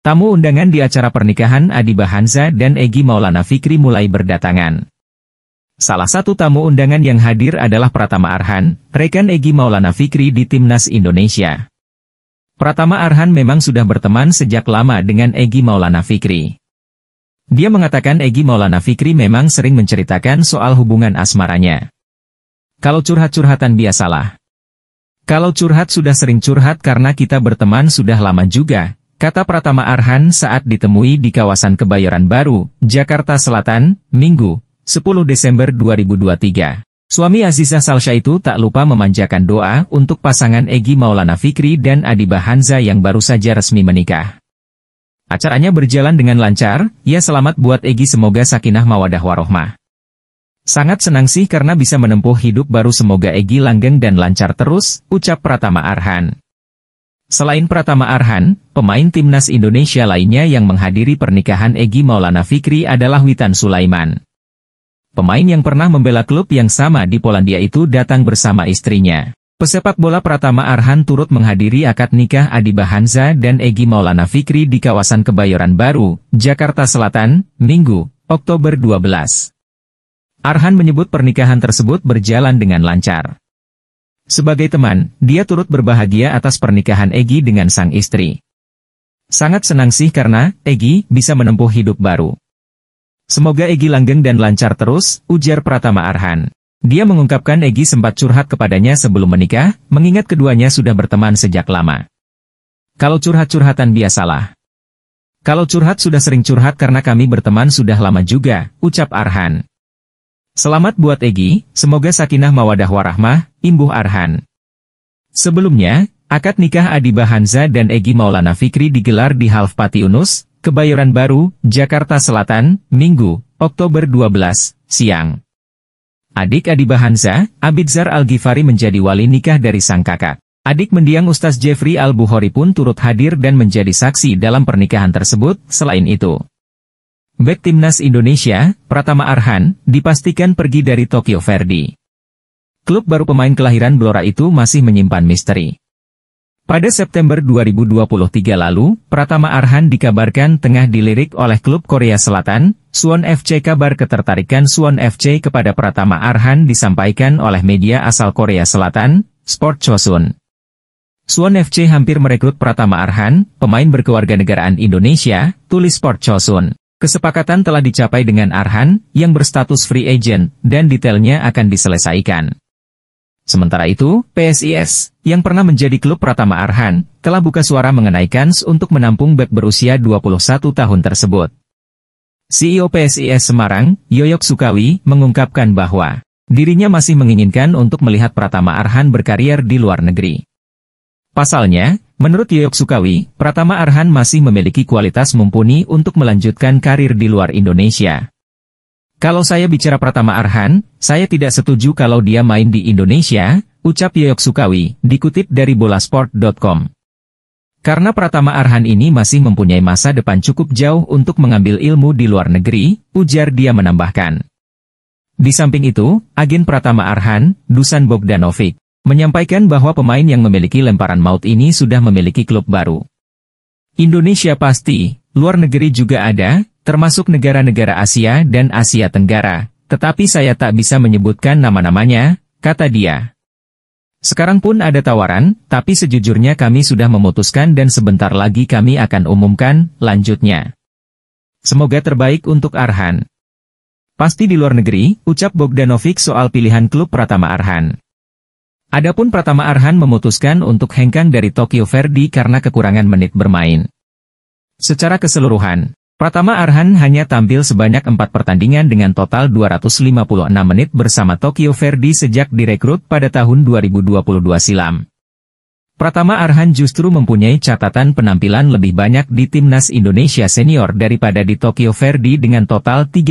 Tamu undangan di acara pernikahan Adi Bahanza dan Egi Maulana Fikri mulai berdatangan. Salah satu tamu undangan yang hadir adalah Pratama Arhan, rekan Egi Maulana Fikri di Timnas Indonesia. Pratama Arhan memang sudah berteman sejak lama dengan Egi Maulana Fikri. Dia mengatakan Egi Maulana Fikri memang sering menceritakan soal hubungan asmaranya. Kalau curhat-curhatan biasalah. Kalau curhat sudah sering curhat karena kita berteman sudah lama juga, kata Pratama Arhan saat ditemui di kawasan Kebayoran Baru, Jakarta Selatan, Minggu, 10 Desember 2023. Suami Aziza Salsha itu tak lupa memanjakan doa untuk pasangan Egi Maulana Fikri dan Adi Bahanza yang baru saja resmi menikah. Acaranya berjalan dengan lancar, ya selamat buat Egi semoga sakinah mawadah warohmah. Sangat senang sih karena bisa menempuh hidup baru semoga Egi langgeng dan lancar terus, ucap Pratama Arhan. Selain Pratama Arhan, pemain timnas Indonesia lainnya yang menghadiri pernikahan Egi Maulana Fikri adalah Witan Sulaiman. Pemain yang pernah membela klub yang sama di Polandia itu datang bersama istrinya. Pesepak bola Pratama Arhan turut menghadiri akad nikah Adi Bahanza dan Egi Maulana Fikri di kawasan Kebayoran Baru, Jakarta Selatan, Minggu, Oktober 12. Arhan menyebut pernikahan tersebut berjalan dengan lancar. Sebagai teman, dia turut berbahagia atas pernikahan Egi dengan sang istri. Sangat senang sih karena, Egi, bisa menempuh hidup baru. Semoga Egi langgeng dan lancar terus, ujar Pratama Arhan. Dia mengungkapkan Egi sempat curhat kepadanya sebelum menikah, mengingat keduanya sudah berteman sejak lama. Kalau curhat-curhatan biasalah. Kalau curhat sudah sering curhat karena kami berteman sudah lama juga, ucap Arhan. Selamat buat Egi, semoga sakinah mawadah warahmah, imbuh arhan. Sebelumnya, akad nikah Adiba Hanza dan Egi Maulana Fikri digelar di Halfpati Unus, Kebayoran Baru, Jakarta Selatan, Minggu, Oktober 12, siang. Adik Adiba Hanza, Abidzar Al-Ghifari menjadi wali nikah dari sang kakak. Adik mendiang Ustaz Jeffrey al Buhori pun turut hadir dan menjadi saksi dalam pernikahan tersebut, selain itu. Bek timnas Indonesia, Pratama Arhan, dipastikan pergi dari Tokyo Verdy. Klub baru pemain kelahiran Blora itu masih menyimpan misteri. Pada September 2023 lalu, Pratama Arhan dikabarkan tengah dilirik oleh klub Korea Selatan, Suwon FC kabar ketertarikan Suwon FC kepada Pratama Arhan disampaikan oleh media asal Korea Selatan, Sport Chosun. Suwon FC hampir merekrut Pratama Arhan, pemain berkewarganegaraan Indonesia, tulis Sport Chosun. Kesepakatan telah dicapai dengan Arhan, yang berstatus free agent, dan detailnya akan diselesaikan. Sementara itu, PSIS, yang pernah menjadi klub Pratama Arhan, telah buka suara mengenai kans untuk menampung bek berusia 21 tahun tersebut. CEO PSIS Semarang, Yoyok Sukawi, mengungkapkan bahwa dirinya masih menginginkan untuk melihat Pratama Arhan berkarier di luar negeri. Pasalnya, Menurut Yoyok Sukawi, Pratama Arhan masih memiliki kualitas mumpuni untuk melanjutkan karir di luar Indonesia. Kalau saya bicara Pratama Arhan, saya tidak setuju kalau dia main di Indonesia, ucap Yoyok Sukawi, dikutip dari bolasport.com. Karena Pratama Arhan ini masih mempunyai masa depan cukup jauh untuk mengambil ilmu di luar negeri, ujar dia menambahkan. Di samping itu, agen Pratama Arhan, Dusan Bogdanovic, menyampaikan bahwa pemain yang memiliki lemparan maut ini sudah memiliki klub baru. Indonesia pasti, luar negeri juga ada, termasuk negara-negara Asia dan Asia Tenggara, tetapi saya tak bisa menyebutkan nama-namanya, kata dia. Sekarang pun ada tawaran, tapi sejujurnya kami sudah memutuskan dan sebentar lagi kami akan umumkan, lanjutnya. Semoga terbaik untuk Arhan. Pasti di luar negeri, ucap Bogdanovic soal pilihan klub Pratama Arhan. Adapun Pratama Arhan memutuskan untuk hengkang dari Tokyo Verdy karena kekurangan menit bermain. Secara keseluruhan, Pratama Arhan hanya tampil sebanyak 4 pertandingan dengan total 256 menit bersama Tokyo Verdy sejak direkrut pada tahun 2022 silam. Pratama Arhan justru mempunyai catatan penampilan lebih banyak di Timnas Indonesia Senior daripada di Tokyo Verdy dengan total 3